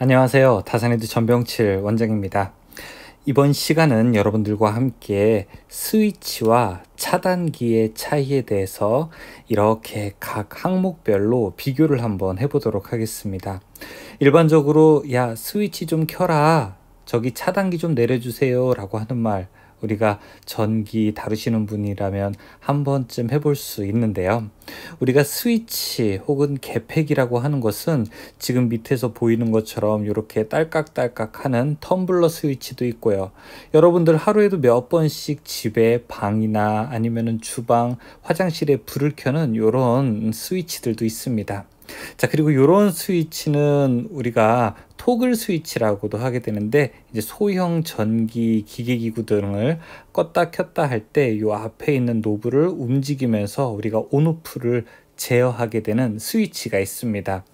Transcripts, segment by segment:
안녕하세요. 다산에드 전병칠 원장입니다. 이번 시간은 여러분들과 함께 스위치와 차단기의 차이에 대해서 이렇게 각 항목별로 비교를 한번 해보도록 하겠습니다. 일반적으로 야 스위치 좀 켜라 저기 차단기 좀 내려주세요 라고 하는 말 우리가 전기 다루시는 분이라면 한 번쯤 해볼 수 있는데요. 우리가 스위치 혹은 개팩이라고 하는 것은 지금 밑에서 보이는 것처럼 이렇게 딸깍딸깍 하는 텀블러 스위치도 있고요. 여러분들 하루에도 몇 번씩 집에 방이나 아니면 주방, 화장실에 불을 켜는 이런 스위치들도 있습니다. 자, 그리고 이런 스위치는 우리가 토글 스위치라고도 하게 되는데 이제 소형 전기 기계 기구 등을 껐다 켰다 할 때 이 앞에 있는 노브를 움직이면서 우리가 온오프를 제어하게 되는 스위치가 있습니다.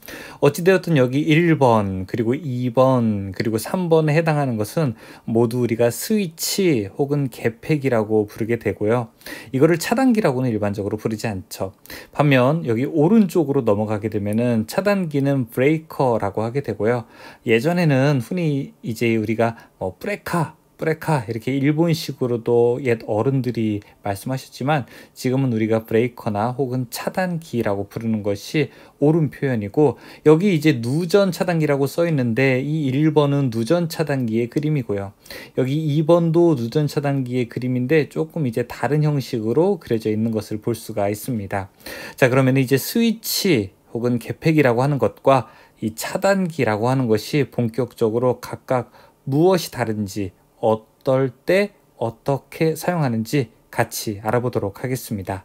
어찌되었든 여기 1번, 그리고 2번, 그리고 3번에 해당하는 것은 모두 우리가 스위치 혹은 개팩이라고 부르게 되고요. 이거를 차단기라고는 일반적으로 부르지 않죠. 반면 여기 오른쪽으로 넘어가게 되면은 차단기는 브레이커라고 하게 되고요. 예전에는 흔히 이제 우리가 뭐 브레카 브레카 이렇게 일본식으로도 옛 어른들이 말씀하셨지만 지금은 우리가 브레이커나 혹은 차단기라고 부르는 것이 옳은 표현이고 여기 이제 누전 차단기라고 써 있는데 이 1번은 누전 차단기의 그림이고요. 여기 2번도 누전 차단기의 그림인데 조금 이제 다른 형식으로 그려져 있는 것을 볼 수가 있습니다. 자 그러면 이제 스위치 혹은 개팩이라고 하는 것과 이 차단기라고 하는 것이 본격적으로 각각 무엇이 다른지 어떨 때 어떻게 사용하는지 같이 알아보도록 하겠습니다.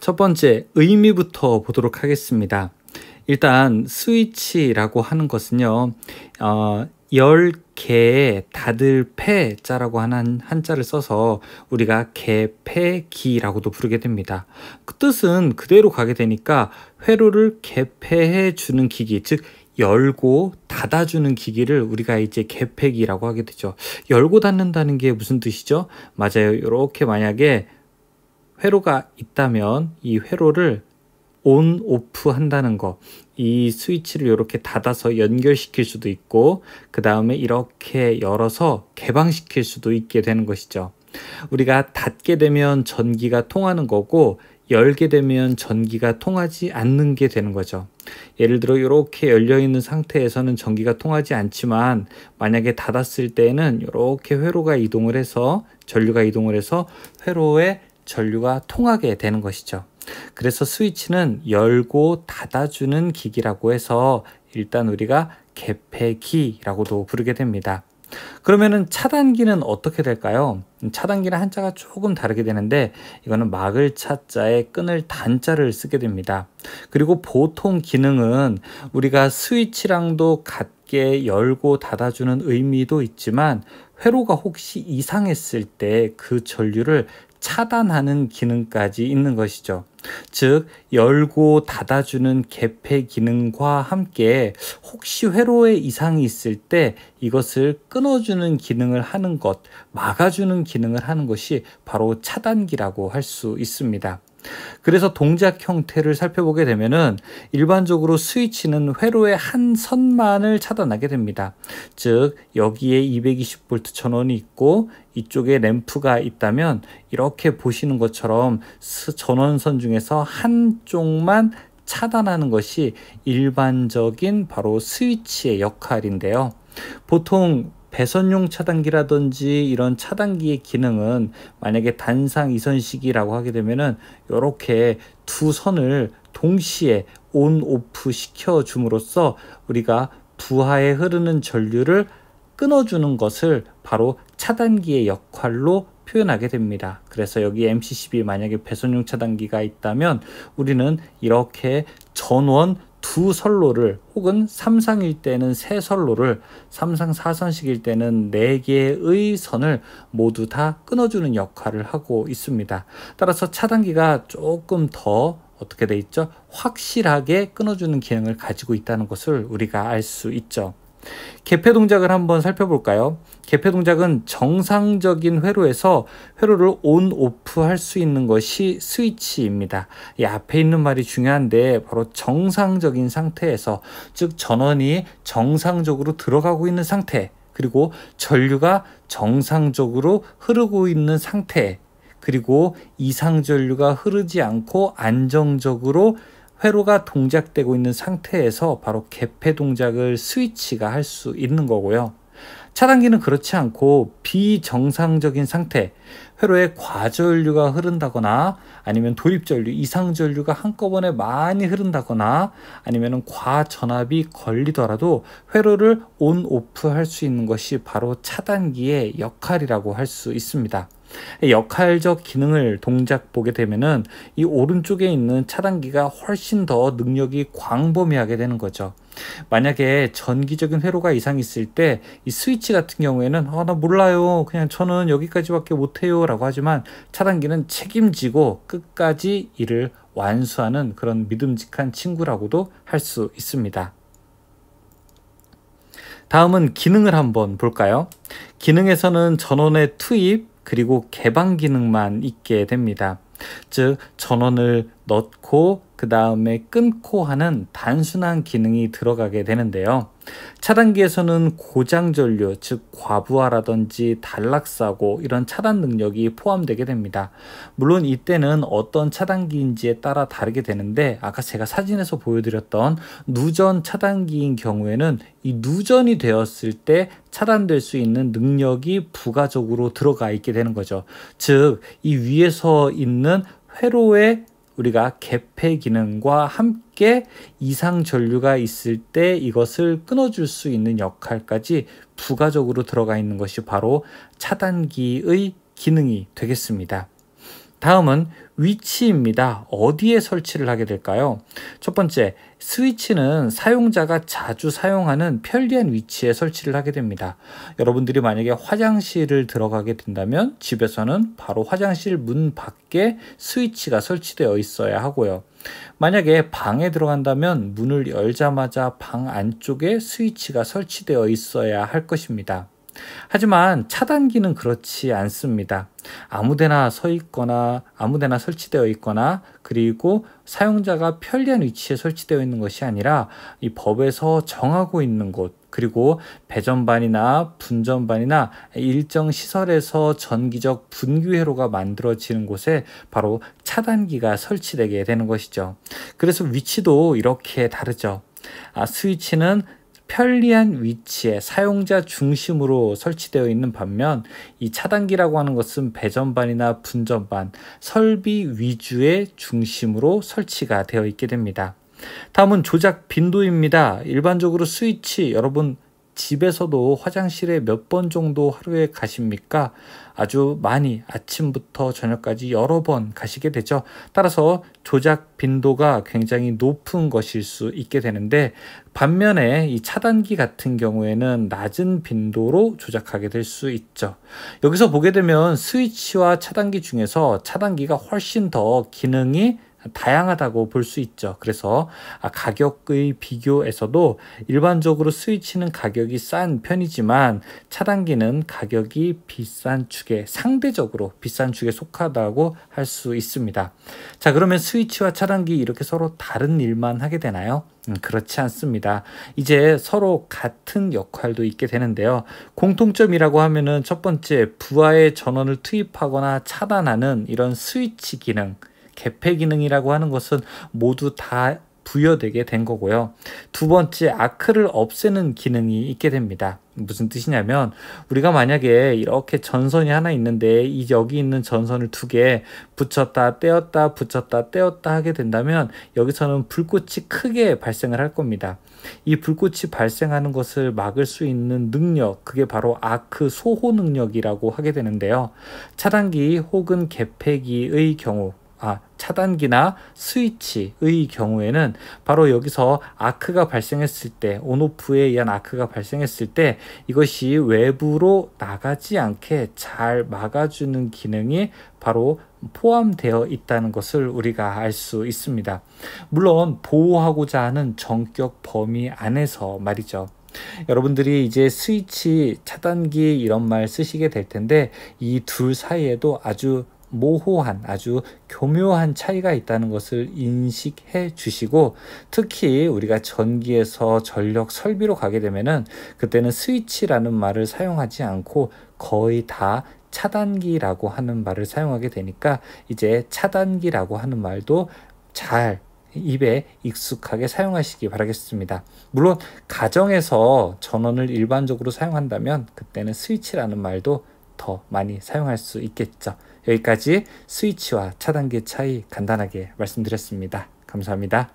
첫 번째 의미부터 보도록 하겠습니다. 일단 스위치라고 하는 것은요. 어, 1개의 다들 패자라고 하는 한자를 써서 우리가 개패기라고도 부르게 됩니다. 그 뜻은 그대로 가게 되니까 회로를 개폐해 주는 기기, 즉 열고 닫아주는 기기를 우리가 이제 개팩이라고 하게 되죠. 열고 닫는다는 게 무슨 뜻이죠? 맞아요. 이렇게 만약에 회로가 있다면 이 회로를 온, 오프 한다는 거. 이 스위치를 이렇게 닫아서 연결시킬 수도 있고, 그 다음에 이렇게 열어서 개방시킬 수도 있게 되는 것이죠. 우리가 닫게 되면 전기가 통하는 거고, 열게 되면 전기가 통하지 않는 게 되는 거죠. 예를 들어 이렇게 열려 있는 상태에서는 전기가 통하지 않지만 만약에 닫았을 때에는 이렇게 회로가 이동을 해서 전류가 이동을 해서 회로에 전류가 통하게 되는 것이죠. 그래서 스위치는 열고 닫아주는 기기라고 해서 일단 우리가 개폐기라고도 부르게 됩니다. 그러면은 차단기는 어떻게 될까요? 차단기는 한자가 조금 다르게 되는데 이거는 막을 차자에 끈을 단자를 쓰게 됩니다. 그리고 보통 기능은 우리가 스위치랑도 같게 열고 닫아주는 의미도 있지만 회로가 혹시 이상했을 때 그 전류를 차단하는 기능까지 있는 것이죠. 즉, 열고 닫아주는 개폐 기능과 함께 혹시 회로에 이상이 있을 때 이것을 끊어주는 기능을 하는 것, 막아주는 기능을 하는 것이 바로 차단기라고 할 수 있습니다. 그래서 동작 형태를 살펴보게 되면은 일반적으로 스위치는 회로의 한 선만을 차단하게 됩니다. 즉 여기에 220V 전원이 있고 이쪽에 램프가 있다면 이렇게 보시는 것처럼 전원선 중에서 한쪽만 차단하는 것이 일반적인 바로 스위치의 역할인데요. 보통 배선용 차단기라든지 이런 차단기의 기능은 만약에 단상 이선식이라고 하게 되면은 이렇게 두 선을 동시에 온 오프 시켜 줌으로써 우리가 부하에 흐르는 전류를 끊어주는 것을 바로 차단기의 역할로 표현하게 됩니다. 그래서 여기 MCCB 만약에 배선용 차단기가 있다면 우리는 이렇게 전원 두 선로를 혹은 삼상일 때는 세 선로를 삼상 사선식일 때는 네 개의 선을 모두 다 끊어주는 역할을 하고 있습니다. 따라서 차단기가 조금 더 어떻게 돼 있죠? 확실하게 끊어주는 기능을 가지고 있다는 것을 우리가 알 수 있죠. 개폐 동작을 한번 살펴볼까요? 개폐 동작은 정상적인 회로에서 회로를 온, 오프 할 수 있는 것이 스위치입니다. 이 앞에 있는 말이 중요한데 바로 정상적인 상태에서 즉 전원이 정상적으로 들어가고 있는 상태 그리고 전류가 정상적으로 흐르고 있는 상태 그리고 이상 전류가 흐르지 않고 안정적으로 회로가 동작되고 있는 상태에서 바로 개폐 동작을 스위치가 할 수 있는 거고요. 차단기는 그렇지 않고 비정상적인 상태, 회로에 과전류가 흐른다거나 아니면 도입전류, 이상전류가 한꺼번에 많이 흐른다거나 아니면 과전압이 걸리더라도 회로를 온, 오프 할 수 있는 것이 바로 차단기의 역할이라고 할 수 있습니다. 역할적 기능을 동작 보게 되면은 이 오른쪽에 있는 차단기가 훨씬 더 능력이 광범위하게 되는 거죠. 만약에 전기적인 회로가 이상 있을 때 이 스위치 같은 경우에는 아, 나 몰라요. 그냥 저는 여기까지밖에 못해요. 라고 하지만 차단기는 책임지고 끝까지 일을 완수하는 그런 믿음직한 친구라고도 할 수 있습니다. 다음은 기능을 한번 볼까요? 기능에서는 전원의 투입, 그리고 개방 기능만 있게 됩니다. 즉 전원을 넣고 그 다음에 끊고 하는 단순한 기능이 들어가게 되는데요. 차단기에서는 고장 전류, 즉 과부하라든지 단락사고 이런 차단 능력이 포함되게 됩니다. 물론 이때는 어떤 차단기인지에 따라 다르게 되는데 아까 제가 사진에서 보여드렸던 누전 차단기인 경우에는 이 누전이 되었을 때 차단될 수 있는 능력이 부가적으로 들어가 있게 되는 거죠. 즉, 이 위에서 있는 회로의 우리가 개폐 기능과 함께 쉽게 이상 전류가 있을 때 이것을 끊어줄 수 있는 역할까지 부가적으로 들어가 있는 것이 바로 차단기의 기능이 되겠습니다. 다음은 위치입니다. 어디에 설치를 하게 될까요? 첫 번째, 스위치는 사용자가 자주 사용하는 편리한 위치에 설치를 하게 됩니다. 여러분들이 만약에 화장실을 들어가게 된다면 집에서는 바로 화장실 문 밖에 스위치가 설치되어 있어야 하고요. 만약에 방에 들어간다면 문을 열자마자 방 안쪽에 스위치가 설치되어 있어야 할 것입니다. 하지만 차단기는 그렇지 않습니다. 아무데나 서 있거나 아무데나 설치되어 있거나 그리고 사용자가 편리한 위치에 설치되어 있는 것이 아니라 이 법에서 정하고 있는 곳 그리고 배전반이나 분전반이나 일정 시설에서 전기적 분기회로가 만들어지는 곳에 바로 차단기가 설치되게 되는 것이죠. 그래서 위치도 이렇게 다르죠. 아, 스위치는 편리한 위치에 사용자 중심으로 설치되어 있는 반면 이 차단기라고 하는 것은 배전반이나 분전반, 설비 위주의 중심으로 설치가 되어 있게 됩니다. 다음은 조작 빈도입니다. 일반적으로 스위치 여러분 집에서도 화장실에 몇 번 정도 하루에 가십니까? 아주 많이 아침부터 저녁까지 여러 번 가시게 되죠. 따라서 조작 빈도가 굉장히 높은 것일 수 있게 되는데 반면에 이 차단기 같은 경우에는 낮은 빈도로 조작하게 될 수 있죠. 여기서 보게 되면 스위치와 차단기 중에서 차단기가 훨씬 더 기능이 다양하다고 볼 수 있죠. 그래서 아, 가격의 비교에서도 일반적으로 스위치는 가격이 싼 편이지만 차단기는 가격이 비싼 축에 상대적으로 비싼 축에 속하다고 할 수 있습니다. 자 그러면 스위치와 차단기 이렇게 서로 다른 일만 하게 되나요? 음, 그렇지 않습니다. 이제 서로 같은 역할도 있게 되는데요. 공통점이라고 하면은 첫 번째 부하의 전원을 투입하거나 차단하는 이런 스위치 기능 개폐 기능이라고 하는 것은 모두 다 부여되게 된 거고요. 두 번째, 아크를 없애는 기능이 있게 됩니다. 무슨 뜻이냐면 우리가 만약에 이렇게 전선이 하나 있는데 이 여기 있는 전선을 두 개 붙였다 떼었다 붙였다 떼었다 하게 된다면 여기서는 불꽃이 크게 발생을 할 겁니다. 이 불꽃이 발생하는 것을 막을 수 있는 능력 그게 바로 아크 소호 능력이라고 하게 되는데요. 차단기 혹은 개폐기의 경우 아, 차단기나 스위치의 경우에는 바로 여기서 아크가 발생했을 때 온오프에 의한 아크가 발생했을 때 이것이 외부로 나가지 않게 잘 막아주는 기능이 바로 포함되어 있다는 것을 우리가 알 수 있습니다. 물론 보호하고자 하는 전격 범위 안에서 말이죠. 여러분들이 이제 스위치 차단기 이런 말 쓰시게 될 텐데 이 둘 사이에도 아주 모호한 아주 교묘한 차이가 있다는 것을 인식해 주시고 특히 우리가 전기에서 전력 설비로 가게 되면은 그때는 스위치라는 말을 사용하지 않고 거의 다 차단기라고 하는 말을 사용하게 되니까 이제 차단기라고 하는 말도 잘 입에 익숙하게 사용하시기 바라겠습니다. 물론 가정에서 전원을 일반적으로 사용한다면 그때는 스위치라는 말도 더 많이 사용할 수 있겠죠. 여기까지 스위치와 차단기 차이 간단하게 말씀드렸습니다. 감사합니다.